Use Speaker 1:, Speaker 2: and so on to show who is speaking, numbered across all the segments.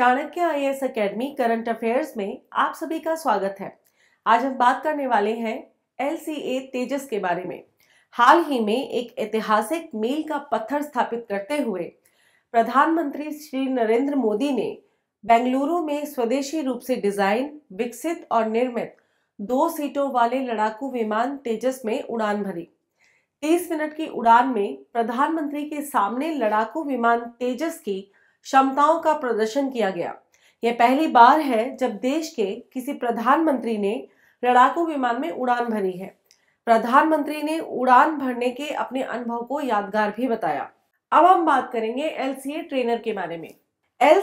Speaker 1: Chanakya I S academy current affairs में आप सभी का स्वागत है आज हम बात करने वाले हैं एल तेजस के बारे में हाल ही में एक ऐतिहासिक मील का पत्थर स्थापित करते हुए प्रधानमंत्री श्री नरेंद्र मोदी ने बेंगलुरु में स्वदेशी रूप से डिजाइन विकसित और निर्मित दो सीटों वाले लड़ाकू विमान तेजस में उड़ान भरी तीस मिनट की उड़ान में प्रधानमंत्री के सामने लड़ाकू विमान तेजस की क्षमताओं का प्रदर्शन किया गया यह पहली बार है जब देश के किसी प्रधानमंत्री ने लड़ाकू विमान में उड़ान भरी है प्रधानमंत्री ने उड़ान भरने के अपने अनुभव को यादगार भी बताया अब हम बात करेंगे एल ट्रेनर के बारे में एल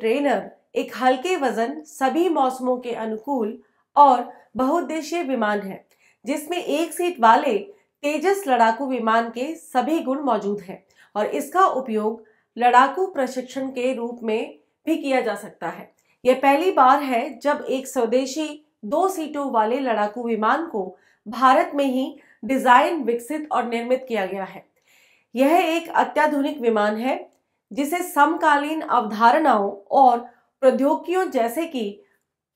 Speaker 1: ट्रेनर एक हल्के वजन सभी मौसमों के अनुकूल और बहुउद्देशीय विमान है जिसमें एक सीट वाले तेजस लड़ाकू विमान के सभी गुण मौजूद हैं और इसका उपयोग लड़ाकू प्रशिक्षण के रूप में भी किया जा सकता है यह पहली बार है जब एक स्वदेशी दो सीटों वाले लड़ाकू विमान को भारत में ही डिजाइन विकसित और निर्मित किया गया है यह एक अत्याधुनिक विमान है जिसे समकालीन अवधारणाओं और प्रौद्योगिकियों जैसे कि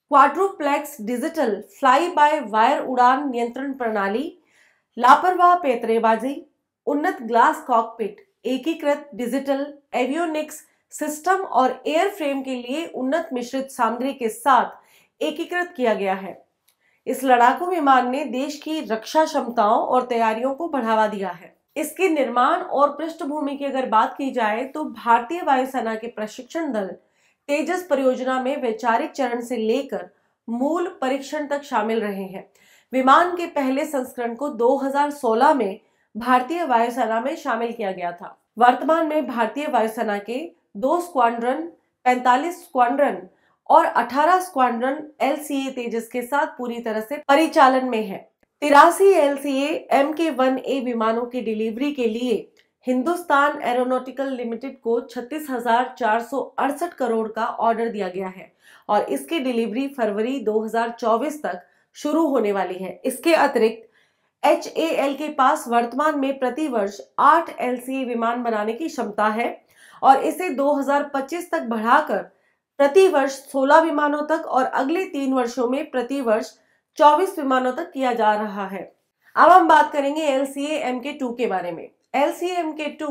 Speaker 1: quadruplex digital fly by wire उड़ान नियंत्रण प्रणाली लापरवाह पेतरेबाजी उन्नत ग्लास कॉकपिट एकीकृत डिजिटल एवियोनिक्स सिस्टम और एयरफ्रेम के लिए उन्नत मिश्रित सामग्री के साथ एकीकृत किया गया है इस लड़ाकू विमान ने देश की रक्षा क्षमताओं और तैयारियों को बढ़ावा दिया है इसके निर्माण और पृष्ठभूमि की अगर बात की जाए तो भारतीय वायुसेना के प्रशिक्षण दल तेजस परियोजना में वैचारिक चरण से लेकर मूल परीक्षण तक शामिल रहे हैं विमान के पहले संस्करण को 2016 में भारतीय वायुसेना में शामिल किया गया था वर्तमान में भारतीय वायुसेना के दो स्क्वाड्रन पैंतालीस स्क्वाड्रन और 18 स्क्वाड्रन एल तेजस के साथ पूरी तरह से परिचालन में है तिरासी L C M K one A विमानों की डिलीवरी के लिए हिंदुस्तान एरोनॉटिकल लिमिटेड को छत्तीस हजार चार सौ अड़सठ करोड़ का ऑर्डर दिया गया है और इसकी डिलीवरी फरवरी 2024 तक शुरू होने वाली है इसके अतिरिक्त एच के पास वर्तमान में प्रतिवर्ष आठ एल विमान बनाने की क्षमता है और इसे 2025 तक बढ़ाकर प्रतिवर्ष 16 विमानों तक और अगले तीन वर्षों में प्रतिवर्ष 24 विमानों तक किया जा रहा है अब हम बात करेंगे L C M K two के बारे में L C M K two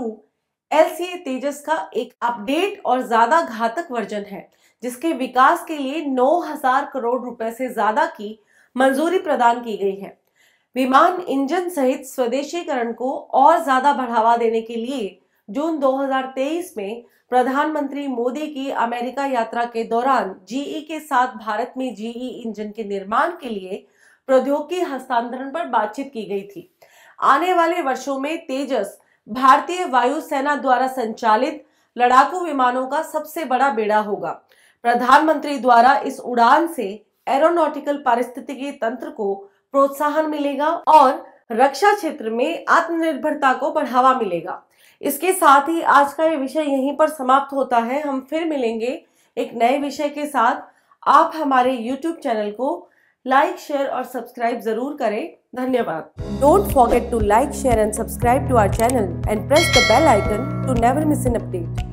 Speaker 1: L C Tejas का एक अपडेट और ज्यादा घातक वर्जन है जिसके विकास के लिए 9000 करोड़ रुपए से ज्यादा की मंजूरी प्रदान की गई है विमान इंजन सहित स्वदेशीकरण को और ज्यादा बढ़ावा देने के लिए जून 2023 में प्रधानमंत्री मोदी की अमेरिका यात्रा के दौरान जीई के साथ भारत में जीई इंजन के निर्माण के लिए प्रौद्योगिकी हस्तांतरण पर बातचीत की गई थी आने वाले वर्षों में तेजस भारतीय वायुसेना द्वारा संचालित लड़ाकू विमानों का सबसे बड़ा बेड़ा होगा प्रधानमंत्री द्वारा इस उड़ान से एरोनॉटिकल पारिस्थितिकी तंत्र को प्रोत्साहन मिलेगा और रक्षा क्षेत्र में आत्मनिर्भरता को बढ़ावा मिलेगा इसके साथ ही आज का ये विषय यहीं पर समाप्त होता है हम फिर मिलेंगे एक नए विषय के साथ आप हमारे YouTube चैनल को लाइक शेयर और सब्सक्राइब जरूर करें धन्यवाद don't forget to like share and subscribe to our channel and press the bell icon to never miss an update